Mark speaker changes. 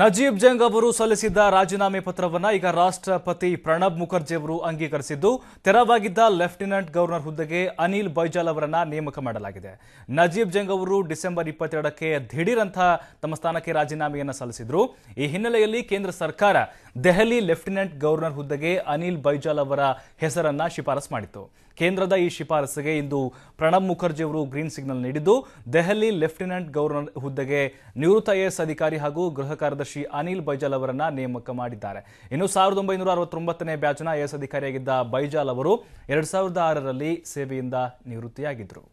Speaker 1: ನಜೀಬ್ ಜಂಗ್ ಅವರು ಸಲ್ಲಿಸಿದ್ದ ರಾಜೀನಾಮೆ ಪತ್ರವನ್ನು ಈಗ ರಾಷ್ಟ್ರಪತಿ ಪ್ರಣಬ್ ಮುಖರ್ಜಿ ಅವರು ಅಂಗೀಕರಿಸಿದ್ದು ತೆರವಾಗಿದ್ದ ಲೆಫ್ಟಿನೆಂಟ್ ಗವರ್ನರ್ ಹುದ್ದೆಗೆ ಅನಿಲ್ ಬೈಜಾಲ್ ಅವರನ್ನ ನೇಮಕ ಮಾಡಲಾಗಿದೆ ನಜೀಬ್ ಜಂಗ್ ಅವರು ಡಿಸೆಂಬರ್ ಇಪ್ಪತ್ತೆರಡಕ್ಕೆ ದಿಢೀರಂಥ ತಮ್ಮ ಸ್ಥಾನಕ್ಕೆ ರಾಜೀನಾಮೆಯನ್ನು ಸಲ್ಲಿಸಿದ್ರು ಈ ಹಿನ್ನೆಲೆಯಲ್ಲಿ ಕೇಂದ್ರ ಸರ್ಕಾರ ದೆಹಲಿ ಲೆಫ್ಟಿನೆಂಟ್ ಗವರ್ನರ್ ಹುದ್ದೆಗೆ ಅನಿಲ್ ಬೈಜಾಲ್ ಅವರ ಹೆಸರನ್ನ ಶಿಫಾರಸ್ ಮಾಡಿತ್ತು ಕೇಂದ್ರದ ಈ ಶಿಫಾರಸ್ಸಿಗೆ ಇಂದು ಪ್ರಣಬ್ ಮುಖರ್ಜಿ ಅವರು ಗ್ರೀನ್ ಸಿಗ್ನಲ್ ನೀಡಿದ್ದು ದೆಹಲಿ ಲೆಫ್ಟಿನೆಂಟ್ ಗವರ್ನರ್ ಹುದ್ದೆಗೆ ನಿವೃತ್ತ ಐಎಸ್ ಅಧಿಕಾರಿ ಹಾಗೂ ಗೃಹ ಕಾರ್ಯದರ್ಶಿ ಅನಿಲ್ ಬೈಜಾಲ್ ಅವರನ್ನ ನೇಮಕ ಮಾಡಿದ್ದಾರೆ ಇನ್ನು ಸಾವಿರದ ಒಂಬೈನೂರ ಅರವತ್ತೊಂಬತ್ತನೇ ಬ್ಯಾಚ್ನ ಎಸ್ ಅಧಿಕಾರಿಯಾಗಿದ್ದ ಬೈಜಾಲ್ ಅವರು ಎರಡ್ ಸಾವಿರದ ಆರರಲ್ಲಿ ಸೇವೆಯಿಂದ ನಿವೃತ್ತಿಯಾಗಿದ್ದರು